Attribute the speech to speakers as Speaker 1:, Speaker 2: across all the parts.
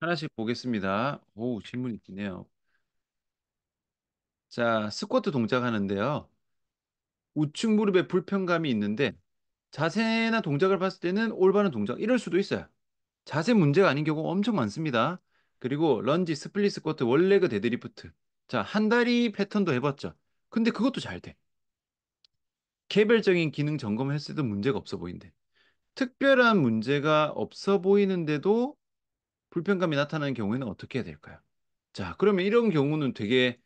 Speaker 1: 하나씩 보겠습니다. 오, 질문이 기네요. 자, 스쿼트 동작하는데요. 우측 무릎에 불편감이 있는데 자세나 동작을 봤을 때는 올바른 동작 이럴 수도 있어요. 자세 문제가 아닌 경우 엄청 많습니다. 그리고 런지, 스플릿 스쿼트, 원레그 데드리프트. 자, 한 다리 패턴도 해봤죠. 근데 그것도 잘 돼. 개별적인 기능 점검했을 때도 문제가 없어 보이는데 특별한 문제가 없어 보이는데도 불편감이 나타나는 경우에는 어떻게 해야 될까요? 자, 그러면 이런 경우는 되게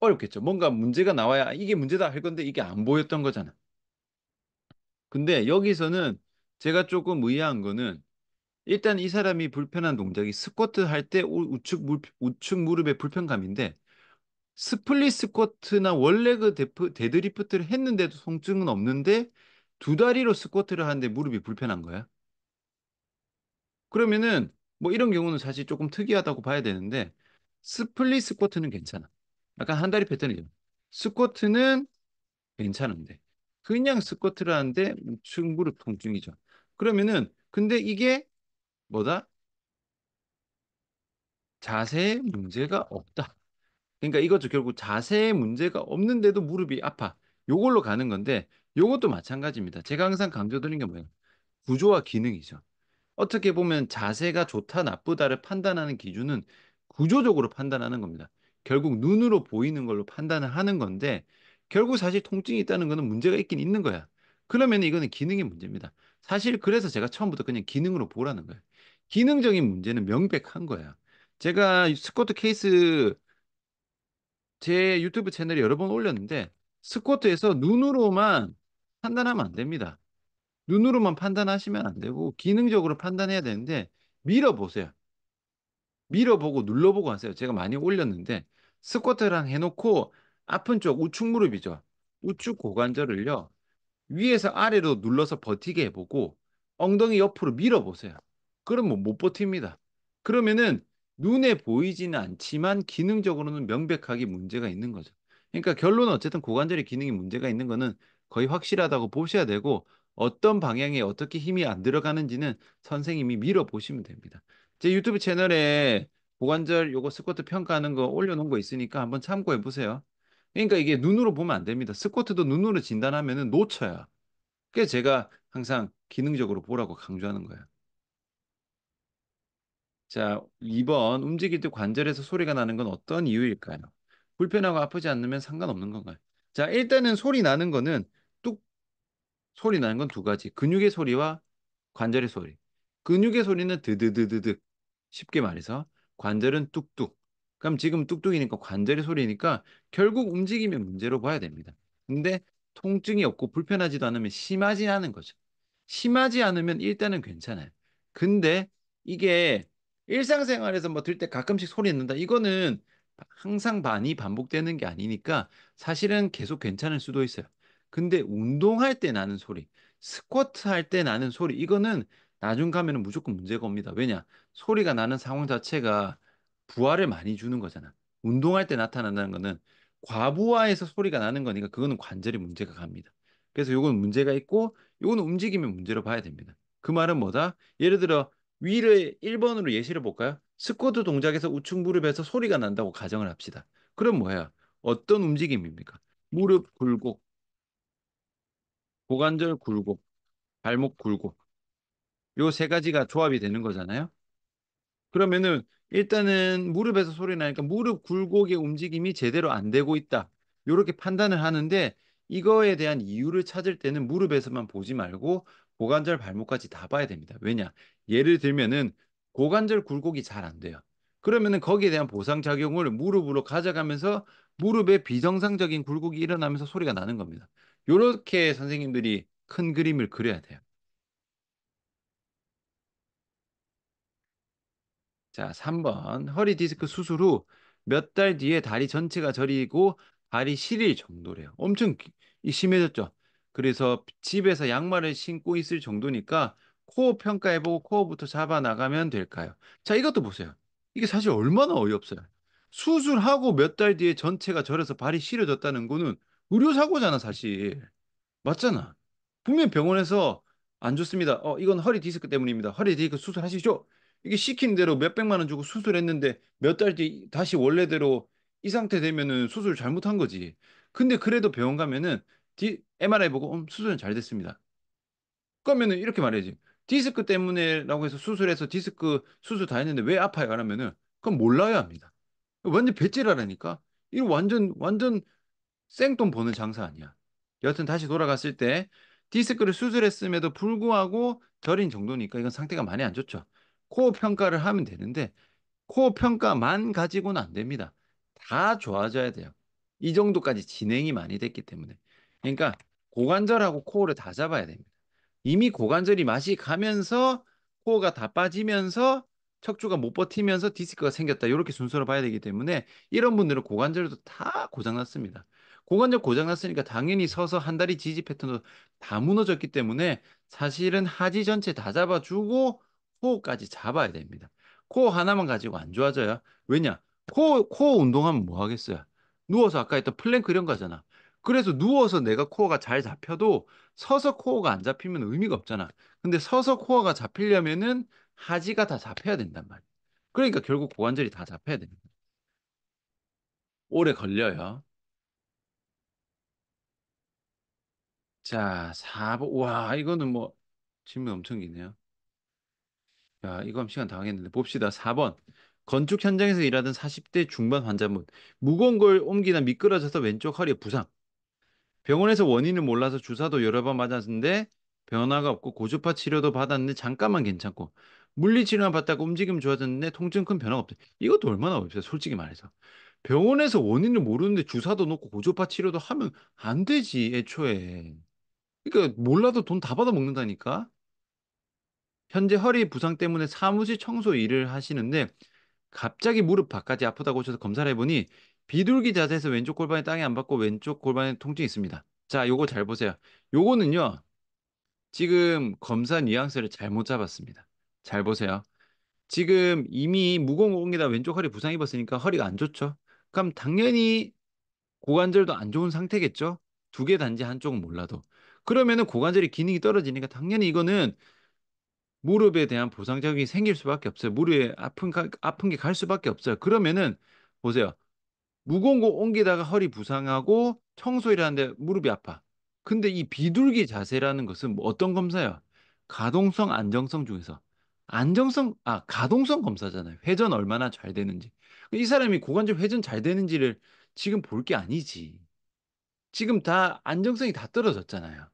Speaker 1: 어렵겠죠. 뭔가 문제가 나와야 이게 문제다 할 건데 이게 안 보였던 거잖아. 근데 여기서는 제가 조금 의아한 거는 일단 이 사람이 불편한 동작이 스쿼트 할 때 우측, 우측 무릎의 불편감인데 스플릿 스쿼트나 원래 그 데드리프트를 했는데도 통증은 없는데 두 다리로 스쿼트를 하는데 무릎이 불편한 거야. 그러면은 뭐 이런 경우는 사실 조금 특이하다고 봐야 되는데 스플릿 스쿼트는 괜찮아. 약간 한 다리 패턴이죠. 스쿼트는 괜찮은데 그냥 스쿼트를 하는데 우측무릎 뭐 통증이죠. 그러면은 근데 이게 뭐다? 자세에 문제가 없다. 그러니까 이것도 결국 자세에 문제가 없는데도 무릎이 아파. 요걸로 가는 건데 요것도 마찬가지입니다. 제가 항상 강조드리는 게 뭐예요? 구조와 기능이죠. 어떻게 보면 자세가 좋다 나쁘다를 판단하는 기준은 구조적으로 판단하는 겁니다. 결국 눈으로 보이는 걸로 판단을 하는 건데 결국 사실 통증이 있다는 거는 문제가 있긴 있는 거야. 그러면 이거는 기능의 문제입니다. 사실 그래서 제가 처음부터 그냥 기능으로 보라는 거예요. 기능적인 문제는 명백한 거야. 제가 스쿼트 케이스 제 유튜브 채널에 여러 번 올렸는데 스쿼트에서 눈으로만 판단하면 안 됩니다. 눈으로만 판단하시면 안 되고 기능적으로 판단해야 되는데 밀어보세요. 밀어보고 눌러보고 하세요. 제가 많이 올렸는데 스쿼트랑 해놓고 아픈 쪽 우측 무릎이죠. 우측 고관절을요. 위에서 아래로 눌러서 버티게 해보고 엉덩이 옆으로 밀어보세요. 그럼 뭐못 버팁니다. 그러면은 눈에 보이지는 않지만 기능적으로는 명백하게 문제가 있는 거죠. 그러니까 결론은 어쨌든 고관절의 기능이 문제가 있는 거는 거의 확실하다고 보셔야 되고 어떤 방향에 어떻게 힘이 안 들어가는지는 선생님이 밀어보시면 됩니다. 제 유튜브 채널에 고관절 요거 스쿼트 평가하는 거 올려놓은 거 있으니까 한번 참고해 보세요. 그러니까 이게 눈으로 보면 안 됩니다. 스쿼트도 눈으로 진단하면 놓쳐요. 그래 제가 항상 기능적으로 보라고 강조하는 거예요. 자, 2번 움직일 때 관절에서 소리가 나는 건 어떤 이유일까요? 불편하고 아프지 않으면 상관없는 건가요? 자, 일단은 소리 나는 거는 소리 나는 건 두 가지. 근육의 소리와 관절의 소리. 근육의 소리는 드드드드드 쉽게 말해서 관절은 뚝뚝. 그럼 지금 뚝뚝이니까 관절의 소리니까 결국 움직임의 문제로 봐야 됩니다. 근데 통증이 없고 불편하지도 않으면 심하지 않은 거죠. 심하지 않으면 일단은 괜찮아요. 근데 이게 일상생활에서 뭐 들 때 가끔씩 소리 낸다. 이거는 항상 반이 반복되는 게 아니니까 사실은 계속 괜찮을 수도 있어요. 근데 운동할 때 나는 소리, 스쿼트 할 때 나는 소리, 이거는 나중 가면은 무조건 문제가 옵니다. 왜냐? 소리가 나는 상황 자체가 부하를 많이 주는 거잖아. 운동할 때 나타난다는 거는 과부하에서 소리가 나는 거니까 그거는 관절에 문제가 갑니다. 그래서 이건 문제가 있고 이거는 움직이면 문제로 봐야 됩니다. 그 말은 뭐다? 예를 들어 위를 1번으로 예시를 볼까요? 스쿼트 동작에서 우측 무릎에서 소리가 난다고 가정을 합시다. 그럼 뭐야? 어떤 움직임입니까? 무릎 굴곡, 고관절 굴곡, 발목 굴곡. 요 세 가지가 조합이 되는 거잖아요. 그러면은 일단은 무릎에서 소리 나니까 무릎 굴곡의 움직임이 제대로 안 되고 있다. 이렇게 판단을 하는데 이거에 대한 이유를 찾을 때는 무릎에서만 보지 말고 고관절 발목까지 다 봐야 됩니다. 왜냐? 예를 들면은 고관절 굴곡이 잘 안 돼요. 그러면은 거기에 대한 보상 작용을 무릎으로 가져가면서 무릎에 비정상적인 굴곡이 일어나면서 소리가 나는 겁니다. 이렇게 선생님들이 큰 그림을 그려야 돼요. 자, 3번. 허리 디스크 수술 후 몇 달 뒤에 다리 전체가 저리고 발이 시릴 정도래요. 엄청 심해졌죠. 그래서 집에서 양말을 신고 있을 정도니까 코어 평가해보고 코어부터 잡아나가면 될까요? 자, 이것도 보세요. 이게 사실 얼마나 어이없어요. 수술하고 몇 달 뒤에 전체가 저려서 발이 시려졌다는 거는 의료사고잖아, 사실. 맞잖아. 분명 병원에서 안 좋습니다. 어, 이건 허리 디스크 때문입니다. 허리 디스크 수술하시죠. 이게 시킨 대로 몇백만 원 주고 수술했는데 몇 달 뒤 다시 원래대로 이 상태 되면은 수술 잘못한 거지. 근데 그래도 병원 가면은 디, MRI 보고 음, 수술은 잘 됐습니다. 그러면은 이렇게 말해야지. 디스크 때문에라고 해서 수술해서 디스크 수술 다 했는데 왜 아파요? 라면은 그건 몰라야 합니다. 완전 배째라라니까. 이거 완전 완전 생돈 버는 장사 아니야. 여하튼 다시 돌아갔을 때 디스크를 수술했음에도 불구하고 결인 정도니까 이건 상태가 많이 안 좋죠. 코어 평가를 하면 되는데 코어 평가만 가지고는 안 됩니다. 다 좋아져야 돼요. 이 정도까지 진행이 많이 됐기 때문에. 그러니까 고관절하고 코어를 다 잡아야 됩니다. 이미 고관절이 맛이 가면서 코어가 다 빠지면서 척추가 못 버티면서 디스크가 생겼다. 이렇게 순서로 봐야 되기 때문에 이런 분들은 고관절도 다 고장났습니다. 고관절 고장 났으니까 당연히 서서 한 다리 지지 패턴도 다 무너졌기 때문에 사실은 하지 전체 다 잡아주고 코까지 잡아야 됩니다. 코 하나만 가지고 안 좋아져요. 왜냐? 코 코 운동하면 뭐 하겠어요? 누워서 아까 했던 플랭크 이런 거잖아. 그래서 누워서 내가 코어가 잘 잡혀도 서서 코어가 안 잡히면 의미가 없잖아. 근데 서서 코어가 잡히려면은 하지가 다 잡혀야 된단 말이야. 그러니까 결국 고관절이 다 잡혀야 됩니다. 오래 걸려요. 자, 4번. 와, 이거는 뭐 질문 엄청 기네요. 야, 이거 한 시간 당했는데 봅시다. 4번. 건축 현장에서 일하던 40대 중반 환자분. 무거운 걸 옮기다 미끄러져서 왼쪽 허리에 부상. 병원에서 원인을 몰라서 주사도 여러 번 맞았는데 변화가 없고 고주파 치료도 받았는데 잠깐만 괜찮고 물리치료만 받다가 움직임 좋아졌는데 통증 큰 변화가 없대. 이것도 얼마나 없어요 솔직히 말해서. 병원에서 원인을 모르는데 주사도 놓고 고주파 치료도 하면 안 되지, 애초에. 그러니까 몰라도 돈 다 받아 먹는다니까. 현재 허리 부상 때문에 사무실 청소 일을 하시는데 갑자기 무릎 바깥이 아프다고 하셔서 검사를 해보니 비둘기 자세에서 왼쪽 골반이 땅에 안 받고 왼쪽 골반에 통증이 있습니다. 자, 요거 잘 보세요. 요거는요. 지금 검사 뉘앙스를 잘못 잡았습니다. 잘 보세요. 지금 이미 무거운 공기다 왼쪽 허리 부상 입었으니까 허리가 안 좋죠. 그럼 당연히 고관절도 안 좋은 상태겠죠. 두 개 단지 한쪽은 몰라도. 그러면은 고관절의 기능이 떨어지니까 당연히 이거는 무릎에 대한 보상 작용이 생길 수밖에 없어요. 무릎에 아픈 가, 아픈 게 갈 수밖에 없어요. 그러면은 보세요. 무거운 거 옮기다가 허리 부상하고 청소일하는데 무릎이 아파. 근데 이 비둘기 자세라는 것은 뭐 어떤 검사요 가동성 안정성 중에서 안정성 아 가동성 검사잖아요. 회전 얼마나 잘 되는지. 이 사람이 고관절 회전 잘 되는지를 지금 볼 게 아니지. 지금 다 안정성이 다 떨어졌잖아요.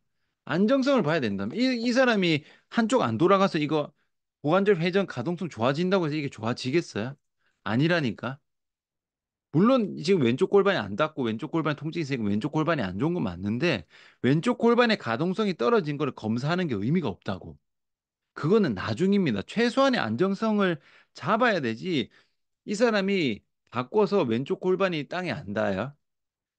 Speaker 1: 안정성을 봐야 된다면 이, 이 사람이 한쪽 안 돌아가서 이거 고관절 회전 가동성 좋아진다고 해서 이게 좋아지겠어요? 아니라니까. 물론 지금 왼쪽 골반이 안 닿고 왼쪽 골반 통증이 있으니 왼쪽 골반이 안 좋은 건 맞는데 왼쪽 골반의 가동성이 떨어진 거를 검사하는 게 의미가 없다고. 그거는 나중입니다. 최소한의 안정성을 잡아야 되지. 이 사람이 바꿔서 왼쪽 골반이 땅에 안 닿아요.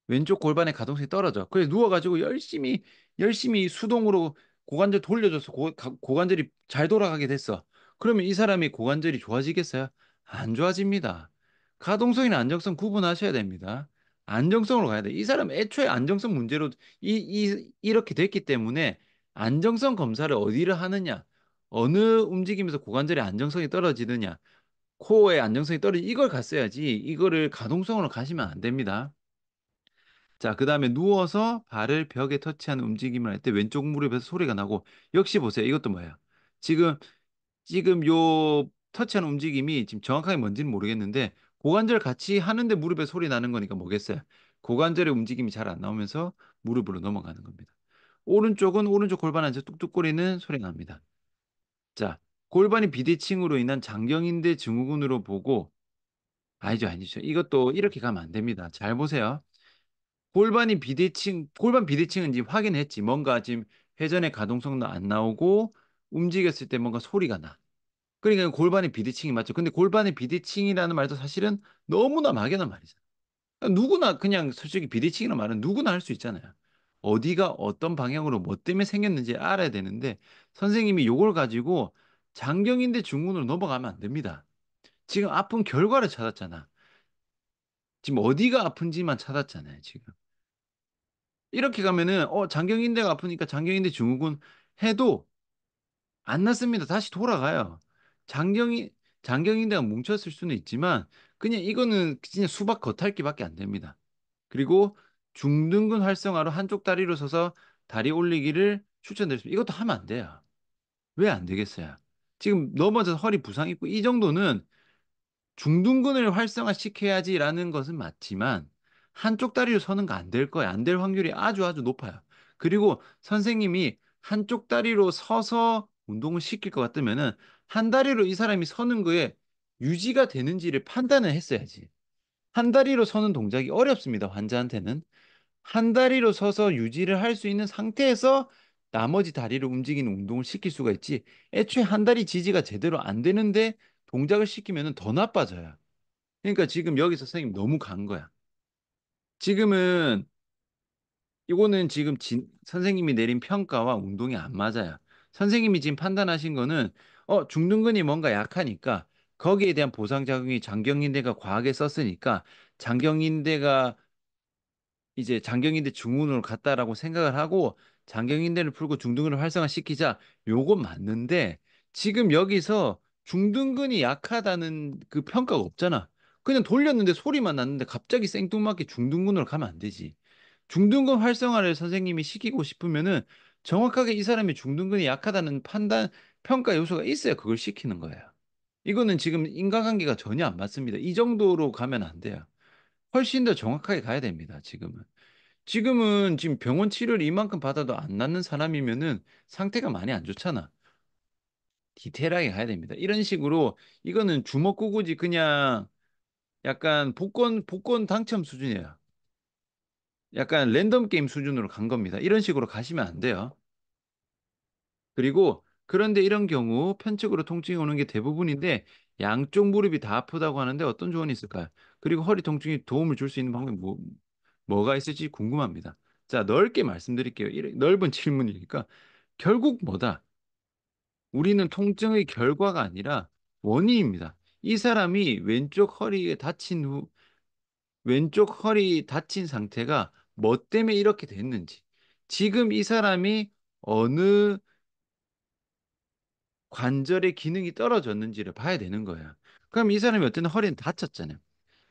Speaker 1: 왼쪽 골반의 가동성이 떨어져. 그래서 누워가지고 열심히 열심히 수동으로 고관절 돌려줘서 고, 고관절이 잘 돌아가게 됐어. 그러면 이 사람이 고관절이 좋아지겠어요? 안 좋아집니다. 가동성이나 안정성 구분하셔야 됩니다. 안정성으로 가야 돼. 이 사람 애초에 안정성 문제로 이, 이, 이렇게 됐기 때문에 안정성 검사를 어디를 하느냐, 어느 움직임에서 고관절의 안정성이 떨어지느냐, 코어의 안정성이 떨어지 이걸 갔어야지 이거를 가동성으로 가시면 안 됩니다. 자, 그 다음에 누워서 발을 벽에 터치하는 움직임을 할 때 왼쪽 무릎에서 소리가 나고 역시 보세요. 이것도 뭐예요? 지금 지금 요 터치하는 움직임이 지금 정확하게 뭔지는 모르겠는데 고관절 같이 하는데 무릎에 소리 나는 거니까 뭐겠어요? 고관절의 움직임이 잘 안 나오면서 무릎으로 넘어가는 겁니다. 오른쪽은 오른쪽 골반 에서 뚝뚝거리는 소리가 납니다. 자, 골반이 비대칭으로 인한 장경인대 증후군으로 보고 아니죠, 아니죠. 이것도 이렇게 가면 안 됩니다. 잘 보세요. 골반이 비대칭, 골반 비대칭은 지금 확인했지. 뭔가 지금 회전의 가동성도 안 나오고 움직였을 때 뭔가 소리가 나. 그러니까 골반의 비대칭이 맞죠. 근데 골반의 비대칭이라는 말도 사실은 너무나 막연한 말이잖아. 그러니까 누구나 그냥 솔직히 비대칭이라는 말은 누구나 할 수 있잖아요. 어디가 어떤 방향으로 뭐 때문에 생겼는지 알아야 되는데 선생님이 요걸 가지고 장경인대 중문으로 넘어가면 안 됩니다. 지금 아픈 결과를 찾았잖아. 지금 어디가 아픈지만 찾았잖아요, 지금. 이렇게 가면은 어 장경인대가 아프니까 장경인대 증후군 해도 안 낫습니다. 다시 돌아가요. 장경이 장경인대가 뭉쳤을 수는 있지만 그냥 이거는 그냥 수박 겉핥기밖에 안 됩니다. 그리고 중등근 활성화로 한쪽 다리로 서서 다리 올리기를 추천드립니다. 이것도 하면 안 돼요. 왜 안 되겠어요? 지금 넘어져서 허리 부상 있고 이 정도는 중둔근을 활성화시켜야지라는 것은 맞지만 한쪽 다리로 서는 거 안 될 거야. 안 될 확률이 아주 아주 높아요. 그리고 선생님이 한쪽 다리로 서서 운동을 시킬 것 같으면은 한 다리로 이 사람이 서는 거에 유지가 되는지를 판단을 했어야지. 한 다리로 서는 동작이 어렵습니다. 환자한테는. 한 다리로 서서 유지를 할 수 있는 상태에서 나머지 다리를 움직이는 운동을 시킬 수가 있지. 애초에 한 다리 지지가 제대로 안 되는데 동작을 시키면 더 나빠져요. 그러니까 지금 여기서 선생님 너무 간 거야. 지금은 이거는 지금 진, 선생님이 내린 평가와 운동이 안 맞아요. 선생님이 지금 판단하신 거는 어, 중둔근이 뭔가 약하니까 거기에 대한 보상작용이 장경인대가 과하게 썼으니까 장경인대가 이제 장경인대 중운으로 갔다라고 생각을 하고 장경인대를 풀고 중둔근을 활성화시키자 요건 맞는데 지금 여기서 중둔근이 약하다는 그 평가가 없잖아. 그냥 돌렸는데 소리만 났는데 갑자기 생뚱맞게 중등군으로 가면 안 되지. 중등군 활성화를 선생님이 시키고 싶으면은 정확하게 이 사람이 중등군이 약하다는 판단, 평가 요소가 있어야 그걸 시키는 거예요. 이거는 지금 인간관계가 전혀 안 맞습니다. 이 정도로 가면 안 돼요. 훨씬 더 정확하게 가야 됩니다. 지금은. 지금은 지금 병원 치료를 이만큼 받아도 안 낫는 사람이면은 상태가 많이 안 좋잖아. 디테일하게 가야 됩니다. 이런 식으로 이거는 주먹구구지 그냥 약간 복권 복권 당첨 수준이에요. 약간 랜덤 게임 수준으로 간 겁니다. 이런 식으로 가시면 안 돼요. 그리고 그런데 이런 경우 편측으로 통증이 오는 게 대부분인데 양쪽 무릎이 다 아프다고 하는데 어떤 조언이 있을까요? 그리고 허리 통증이 도움을 줄 수 있는 방법이 뭐, 뭐가 있을지 궁금합니다. 자, 넓게 말씀드릴게요. 넓은 질문이니까 결국 뭐다? 우리는 통증의 결과가 아니라 원인입니다. 이 사람이 왼쪽 허리에 다친 후 왼쪽 허리 다친 상태가 뭐 때문에 이렇게 됐는지 지금 이 사람이 어느 관절의 기능이 떨어졌는지를 봐야 되는 거야. 그럼 이 사람이 어쨌든 허리는 다쳤잖아요.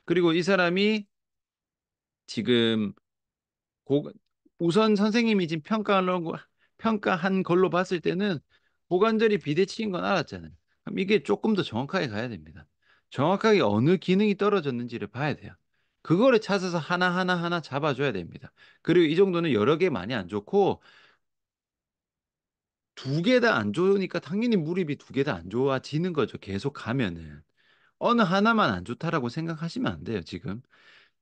Speaker 1: 그리고 이 사람이 지금 고, 우선 선생님이 지금 평가한, 평가한 걸로 봤을 때는 고관절이 비대칭인 건 알았잖아요. 그럼 이게 조금 더 정확하게 가야 됩니다. 정확하게 어느 기능이 떨어졌는지를 봐야 돼요. 그거를 찾아서 하나하나 하나 잡아줘야 됩니다. 그리고 이 정도는 여러 개 많이 안 좋고 두 개 다 안 좋으니까 당연히 무릎이 두 개 다 안 좋아지는 거죠. 계속 가면은. 어느 하나만 안 좋다라고 생각하시면 안 돼요, 지금.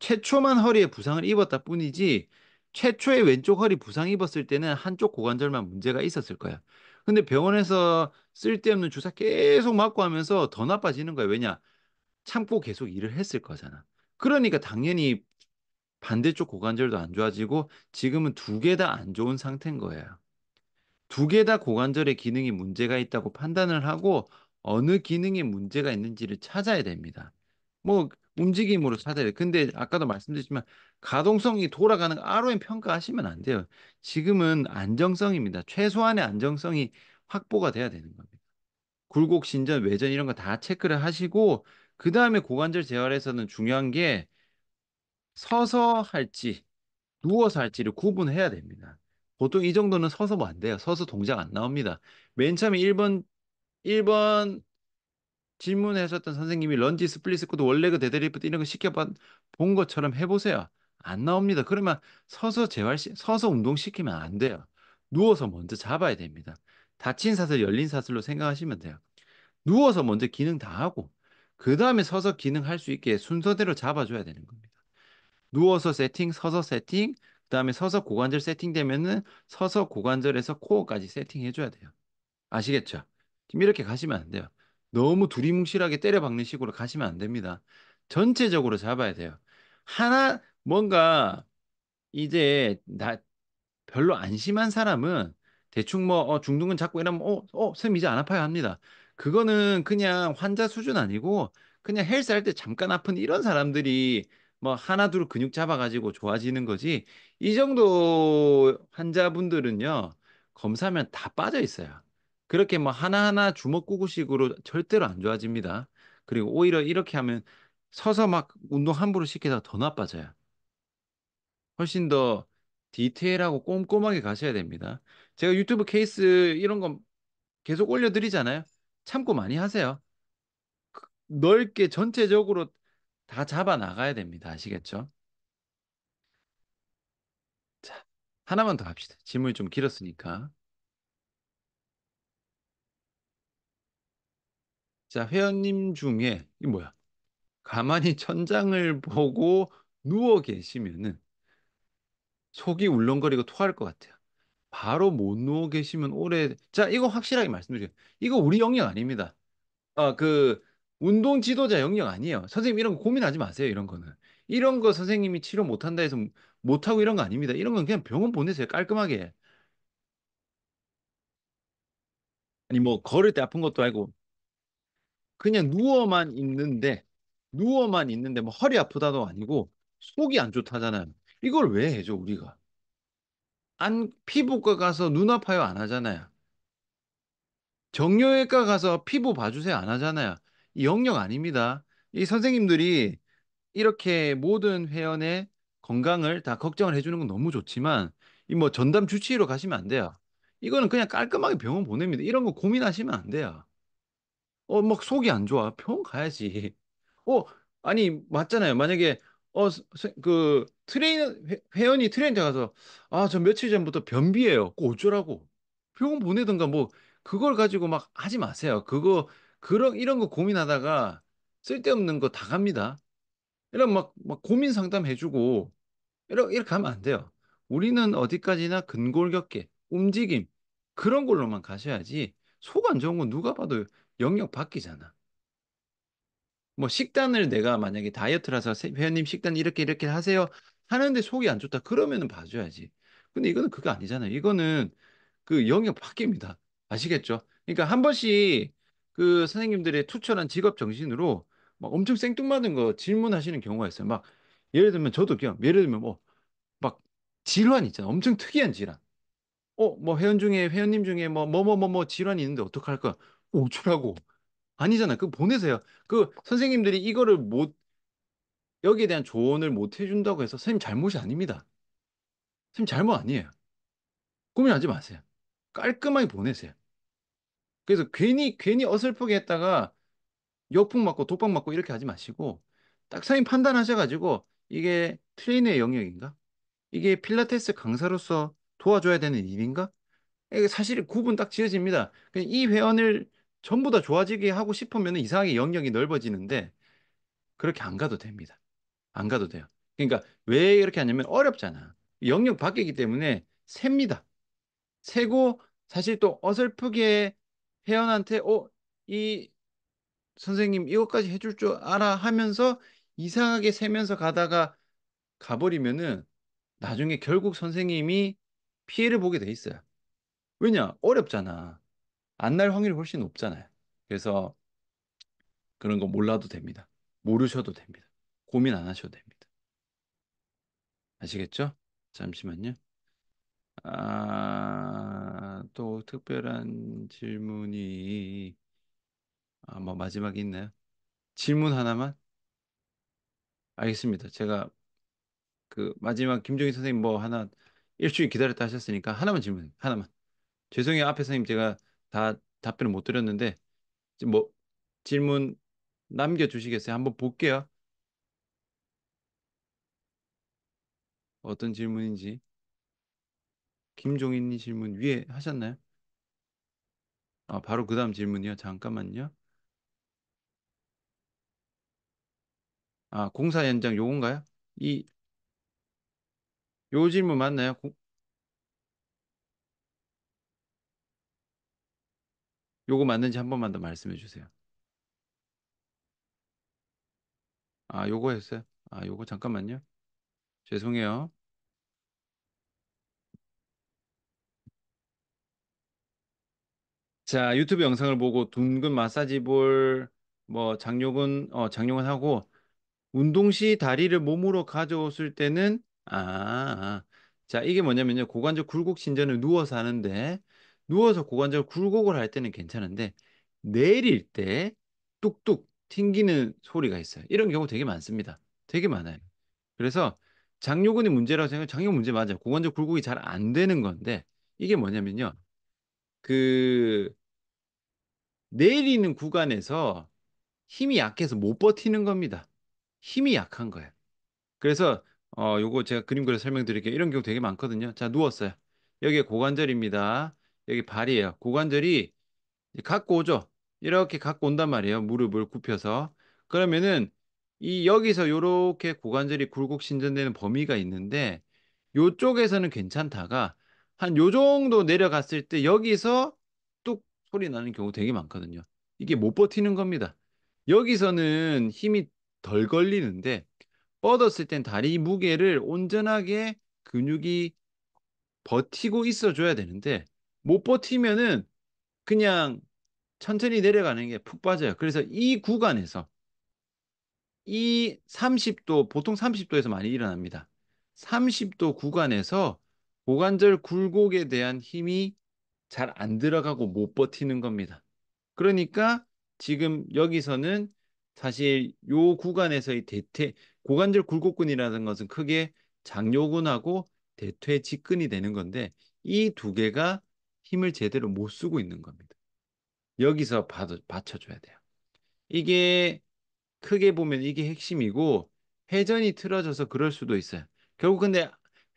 Speaker 1: 최초만 허리에 부상을 입었다 뿐이지 최초의 왼쪽 허리 부상 입었을 때는 한쪽 고관절만 문제가 있었을 거예요 근데 병원에서 쓸데없는 주사 계속 맞고 하면서 더 나빠지는 거야. 왜냐? 참고 계속 일을 했을 거잖아. 그러니까 당연히 반대쪽 고관절도 안 좋아지고 지금은 두 개 다 안 좋은 상태인 거예요. 두 개 다 고관절의 기능이 문제가 있다고 판단을 하고 어느 기능에 문제가 있는지를 찾아야 됩니다. 뭐 움직임으로 찾아야 돼. 근데 아까도 말씀드렸지만 가동성이 돌아가는 ROM 평가하시면 안 돼요. 지금은 안정성입니다. 최소한의 안정성이 확보가 돼야 되는 겁니다. 굴곡, 신전, 외전 이런 거 다 체크를 하시고 그 다음에 고관절 재활에서는 중요한 게 서서 할지 누워서 할지를 구분해야 됩니다. 보통 이 정도는 서서 뭐 안 돼요. 서서 동작 안 나옵니다. 맨 처음에 1번 1번 질문하셨던 선생님이 런지, 스플릿 스쿼드원래그 데드리프트 이런 거 시켜본 것처럼 해보세요. 안 나옵니다. 그러면 서서 재활, 시 서서 운동시키면 안 돼요. 누워서 먼저 잡아야 됩니다. 다친 사슬, 열린 사슬로 생각하시면 돼요. 누워서 먼저 기능 다 하고, 그 다음에 서서 기능할 수 있게 순서대로 잡아줘야 되는 겁니다. 누워서 세팅, 서서 세팅, 그 다음에 서서 고관절 세팅되면은 서서 고관절에서 코어까지 세팅해줘야 돼요. 아시겠죠? 지금 이렇게 가시면 안 돼요. 너무 두리뭉실하게 때려박는 식으로 가시면 안 됩니다. 전체적으로 잡아야 돼요. 하나 뭔가 이제 나 별로 안심한 사람은 대충 뭐 어, 중둔은 잡고 이러면 어, 어, 쌤 이제 안 아파요 합니다. 그거는 그냥 환자 수준 아니고 그냥 헬스 할 때 잠깐 아픈 이런 사람들이 뭐 하나 둘 근육 잡아가지고 좋아지는 거지 이 정도 환자분들은요 검사하면 다 빠져 있어요. 그렇게 뭐 하나하나 주먹구구식으로 절대로 안 좋아집니다. 그리고 오히려 이렇게 하면 서서 막 운동 함부로 시키다가 더 나빠져요. 훨씬 더 디테일하고 꼼꼼하게 가셔야 됩니다. 제가 유튜브 케이스 이런 건 계속 올려드리잖아요. 참고 많이 하세요. 그 넓게 전체적으로 다 잡아 나가야 됩니다. 아시겠죠? 자, 하나만 더 합시다. 질문이 좀 길었으니까. 자, 회원님 중에 이 뭐야? 가만히 천장을 보고 누워 계시면은 속이 울렁거리고 토할 것 같아요. 바로 못 누워 계시면 오래 자 이거 확실하게 말씀드려요. 이거 우리 영역 아닙니다. 아그 어, 운동 지도자 영역 아니에요. 선생님 이런 거 고민하지 마세요. 이런 거는 이런 거 선생님이 치료 못 한다 해서 못 하고 이런 거 아닙니다. 이런 건 그냥 병원 보내세요. 깔끔하게. 아니 뭐 걸을 때 아픈 것도 아니고 그냥 누워만 있는데 누워만 있는데 뭐 허리 아프다도 아니고 속이 안 좋다잖아요. 이걸 왜 해줘, 우리가? 안, 피부과 가서 눈 아파요? 안 하잖아요. 정형외과 가서 피부 봐주세요? 안 하잖아요. 이 영역 아닙니다. 이 선생님들이 이렇게 모든 회원의 건강을 다 걱정을 해주는 건 너무 좋지만, 이 뭐 전담 주치의로 가시면 안 돼요. 이거는 그냥 깔끔하게 병원 보냅니다. 이런 거 고민하시면 안 돼요. 어, 막 속이 안 좋아. 병원 가야지. 어, 아니, 맞잖아요. 만약에, 어, 그, 트레이너 회원이 트레이너한테 가서 아 저 며칠 전부터 변비예요. 그 어쩌라고 병원 보내든가 뭐 그걸 가지고 막 하지 마세요. 그거 그런 이런 거 고민하다가 쓸데없는 거 다 갑니다. 이런 막, 막 고민 상담 해주고 이렇게 이렇게 하면 안 돼요. 우리는 어디까지나 근골격계 움직임 그런 걸로만 가셔야지 속안 좋은 건 누가 봐도 영역 바뀌잖아. 뭐 식단을 내가 만약에 다이어트라서 회원님 식단 이렇게 이렇게 하세요 하는데 속이 안 좋다. 그러면은 봐줘야지. 근데 이거는 그게 아니잖아요. 이거는 그 영역 바뀝니다 아시겠죠? 그러니까 한 번씩 그 선생님들의 투철한 직업 정신으로 막 엄청 생뚱맞은 거 질문하시는 경우가 있어요. 막 예를 들면 저도 그냥 예를 들면 뭐 막 질환 있잖아. 엄청 특이한 질환. 어, 뭐 회원 중에 회원님 중에 뭐 뭐 뭐뭐뭐 뭐, 뭐, 뭐, 질환이 있는데 어떡할 거야? 어쩌라고. 아니잖아. 그 보내세요. 그 선생님들이 이거를 못 여기에 대한 조언을 못 해준다고 해서 선생님 잘못이 아닙니다. 선생님 잘못 아니에요. 고민하지 마세요. 깔끔하게 보내세요. 그래서 괜히 괜히 어설프게 했다가 역풍 맞고 독박 맞고 이렇게 하지 마시고 딱 선생님 판단하셔가지고 이게 트레이너의 영역인가? 이게 필라테스 강사로서 도와줘야 되는 일인가? 이게 사실 구분 딱 지어집니다. 이 회원을 전부 다 좋아지게 하고 싶으면 이상하게 영역이 넓어지는데 그렇게 안 가도 됩니다. 안 가도 돼요. 그러니까 왜 이렇게 하냐면 어렵잖아. 영역 바뀌기 때문에 셉니다. 세고 사실 또 어설프게 회원한테 어, 이 선생님 이것까지 해줄 줄 알아 하면서 이상하게 세면서 가다가 가버리면은 나중에 결국 선생님이 피해를 보게 돼 있어요. 왜냐? 어렵잖아. 안 날 확률이 훨씬 높잖아요. 그래서 그런 거 몰라도 됩니다. 모르셔도 됩니다. 고민 안 하셔도 됩니다. 아시겠죠? 잠시만요. 아, 또 특별한 질문이 아, 뭐 마지막에 있나요? 질문 하나만? 알겠습니다. 제가 그 마지막 김종희 선생님 뭐 하나 일주일 기다렸다 하셨으니까 하나만 질문, 하나만. 죄송해요. 앞에 선생님 제가 다 답변을 못 드렸는데 뭐 질문 남겨주시겠어요? 한번 볼게요. 어떤 질문인지 김종인님 질문 위에 하셨나요? 아, 바로 그 다음 질문이요. 잠깐만요. 아, 공사 연장 요건가요? 이, 요 질문 맞나요? 고, 요거 맞는지 한 번만 더 말씀해 주세요. 아, 요거였어요? 아, 요거 잠깐만요. 죄송해요. 자, 유튜브 영상을 보고 둥근 마사지볼 뭐 장요근 어 장요근 하고 운동 시 다리를 몸으로 가져왔을 때는 아, 아. 자, 이게 뭐냐면요. 고관절 굴곡 신전을 누워서 하는데 누워서 고관절 굴곡을 할 때는 괜찮은데 내릴 때 뚝뚝 튕기는 소리가 있어요. 이런 경우 되게 많습니다. 되게 많아요. 그래서 장요근이 문제라고 생각해요. 장요 문제 맞아요. 고관절 굴곡이 잘 안 되는 건데 이게 뭐냐면요. 그 내리는 구간에서 힘이 약해서 못 버티는 겁니다. 힘이 약한 거예요. 그래서 어 요거 제가 그림 그려 설명드릴게요. 이런 경우 되게 많거든요. 자 누웠어요. 여기 고관절입니다. 여기 발이에요. 고관절이 갖고 오죠. 이렇게 갖고 온단 말이에요. 무릎을 굽혀서 그러면은 이 여기서 요렇게 고관절이 굴곡 신전되는 범위가 있는데 요쪽에서는 괜찮다가 한 요 정도 내려갔을 때 여기서 소리 나는 경우 되게 많거든요. 이게 못 버티는 겁니다. 여기서는 힘이 덜 걸리는데 뻗었을 땐 다리 무게를 온전하게 근육이 버티고 있어줘야 되는데 못 버티면은 그냥 천천히 내려가는 게 푹 빠져요. 그래서 이 구간에서 이 30도 보통 30도에서 많이 일어납니다. 30도 구간에서 고관절 굴곡에 대한 힘이 잘안 들어가고 못 버티는 겁니다. 그러니까 지금 여기서는 사실 요 구간에서의 대퇴 고관절 굴곡근이라는 것은 크게 장요근하고 대퇴 직근이 되는 건데 이 두 개가 힘을 제대로 못 쓰고 있는 겁니다. 여기서 받쳐줘야 돼요. 이게 크게 보면 이게 핵심이고 회전이 틀어져서 그럴 수도 있어요. 결국 근데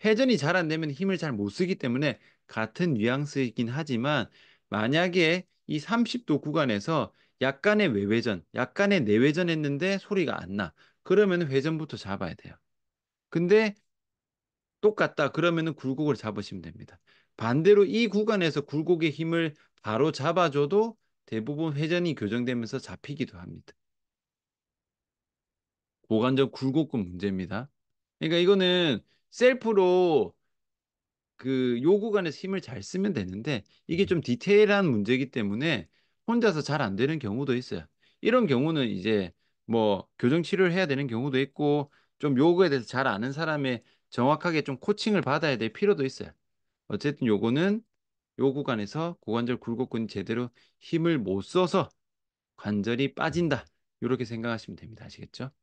Speaker 1: 회전이 잘 안 되면 힘을 잘 못 쓰기 때문에 같은 뉘앙스이긴 하지만 만약에 이 30도 구간에서 약간의 외회전, 약간의 내회전 했는데 소리가 안 나. 그러면 회전부터 잡아야 돼요. 근데 똑같다. 그러면은 굴곡을 잡으시면 됩니다. 반대로 이 구간에서 굴곡의 힘을 바로 잡아줘도 대부분 회전이 교정되면서 잡히기도 합니다. 고관절 굴곡근 문제입니다. 그러니까 이거는 셀프로 그요 구간에서 힘을 잘 쓰면 되는데 이게 음. 좀 디테일한 문제이기 때문에 혼자서 잘 안 되는 경우도 있어요. 이런 경우는 이제 뭐 교정 치료를 해야 되는 경우도 있고 좀 요거에 대해서 잘 아는 사람의 정확하게 좀 코칭을 받아야 될 필요도 있어요. 어쨌든 요거는 요 구간에서 고관절 굴곡근 제대로 힘을 못 써서 관절이 빠진다. 이렇게 생각하시면 됩니다. 아시겠죠?